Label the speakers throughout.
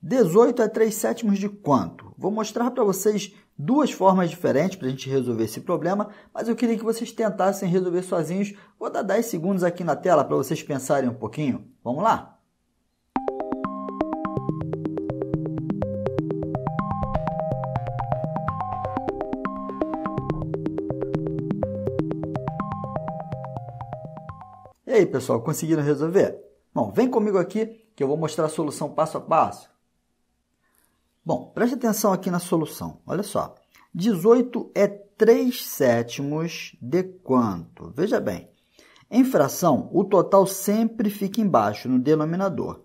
Speaker 1: 18 é 3 sétimos de quanto? Vou mostrar para vocês duas formas diferentes para a gente resolver esse problema, mas eu queria que vocês tentassem resolver sozinhos. Vou dar 10 segundos aqui na tela para vocês pensarem um pouquinho. Vamos lá? E aí, pessoal, conseguiram resolver? Bom, vem comigo aqui que eu vou mostrar a solução passo a passo. Bom, preste atenção aqui na solução. Olha só. 18 é 3 sétimos de quanto? Veja bem. Em fração, o total sempre fica embaixo, no denominador.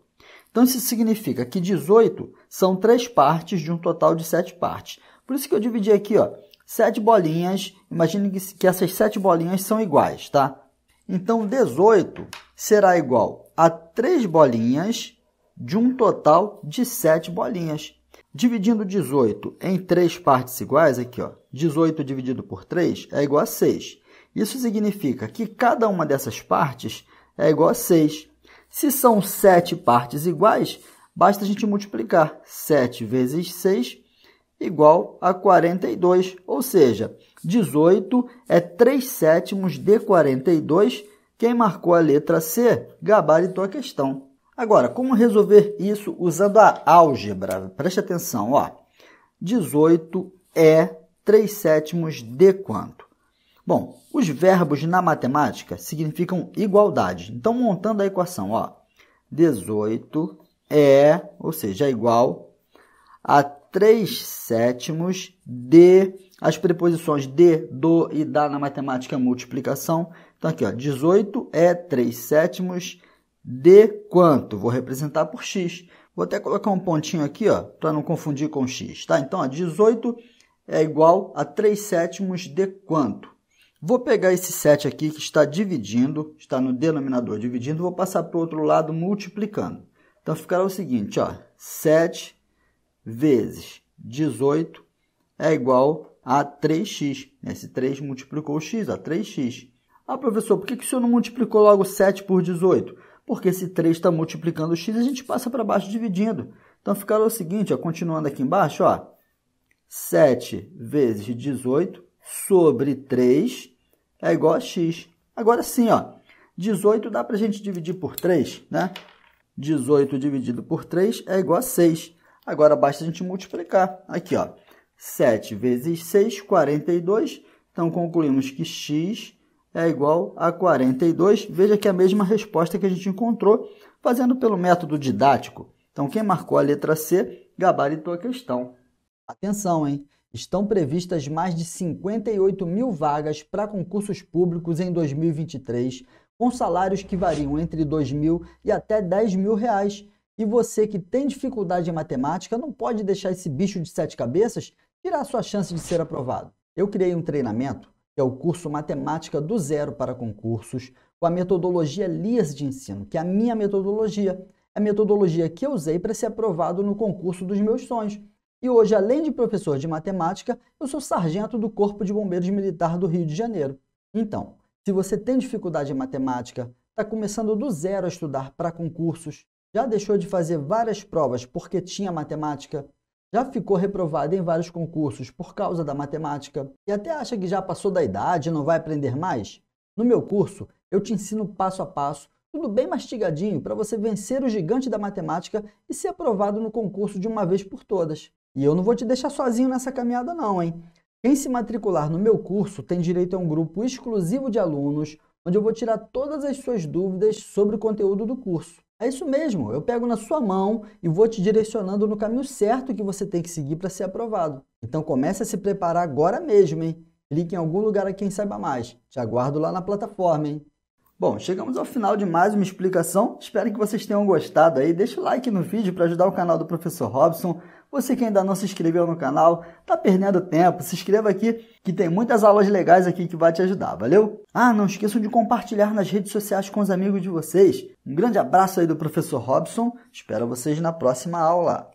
Speaker 1: Então, isso significa que 18 são três partes de um total de sete partes. Por isso que eu dividi aqui, ó, sete bolinhas. Imagine que essas sete bolinhas são iguais, tá? Então, 18 será igual a três bolinhas de um total de sete bolinhas. Dividindo 18 em três partes iguais, aqui, ó, 18 dividido por 3 é igual a 6. Isso significa que cada uma dessas partes é igual a 6. Se são 7 partes iguais, basta a gente multiplicar 7 vezes 6 igual a 42, ou seja, 18 é 3 sétimos de 42. Quem marcou a letra C gabaritou a questão. Agora, como resolver isso usando a álgebra? Preste atenção, ó. 18 é 3 sétimos de quanto? Bom, os verbos na matemática significam igualdade. Então, montando a equação, ó. 18 é, ou seja, é igual a 3 sétimos de... As preposições de, do e da na matemática é multiplicação. Então, aqui, ó, 18 é 3 sétimos de de quanto? Vou representar por x. Vou até colocar um pontinho aqui, ó, para não confundir com x, tá? Então, ó, 18 é igual a 3 sétimos de quanto? Vou pegar esse 7 aqui que está dividindo, está no denominador dividindo, vou passar para o outro lado multiplicando. Então, ficará o seguinte, ó, 7 vezes 18 é igual a 3x. Esse 3 multiplicou o x, ó, 3x. Ah, professor, por que, que o senhor não multiplicou logo 7 por 18? porque se 3 está multiplicando x, a gente passa para baixo dividindo. Então, ficará o seguinte, ó, continuando aqui embaixo, ó, 7 vezes 18 sobre 3 é igual a x. Agora sim, ó, 18 dá para a gente dividir por 3, né? 18 dividido por 3 é igual a 6. Agora, basta a gente multiplicar. Aqui, ó, 7 vezes 6, 42. Então, concluímos que x é igual a 42. Veja que é a mesma resposta que a gente encontrou fazendo pelo método didático. Então, quem marcou a letra C gabaritou a questão. Atenção, hein? Estão previstas mais de 58 mil vagas para concursos públicos em 2023, com salários que variam entre 2 mil e até 10 mil reais. E você que tem dificuldade em matemática não pode deixar esse bicho de sete cabeças tirar sua chance de ser aprovado. Eu criei um treinamento que é o curso Matemática do Zero para Concursos, com a metodologia LIAS de ensino, que é a minha metodologia, é a metodologia que eu usei para ser aprovado no concurso dos meus sonhos. E hoje, além de professor de matemática, eu sou sargento do Corpo de Bombeiros Militar do Rio de Janeiro. Então, se você tem dificuldade em matemática, está começando do zero a estudar para concursos, já deixou de fazer várias provas porque tinha matemática, já ficou reprovado em vários concursos por causa da matemática e até acha que já passou da idade e não vai aprender mais? No meu curso, eu te ensino passo a passo, tudo bem mastigadinho, para você vencer o gigante da matemática e ser aprovado no concurso de uma vez por todas. E eu não vou te deixar sozinho nessa caminhada não, hein? Quem se matricular no meu curso tem direito a um grupo exclusivo de alunos, onde eu vou tirar todas as suas dúvidas sobre o conteúdo do curso. É isso mesmo, eu pego na sua mão e vou te direcionando no caminho certo que você tem que seguir para ser aprovado. Então comece a se preparar agora mesmo, hein? Clique em algum lugar a quem saiba mais. Te aguardo lá na plataforma, hein? Bom, chegamos ao final de mais uma explicação. Espero que vocês tenham gostado aí. Deixa o like no vídeo para ajudar o canal do Professor Robson. Você que ainda não se inscreveu no canal, tá perdendo tempo. Se inscreva aqui que tem muitas aulas legais aqui que vai te ajudar, valeu? Ah, não esqueçam de compartilhar nas redes sociais com os amigos de vocês. Um grande abraço aí do Professor Robson. Espero vocês na próxima aula.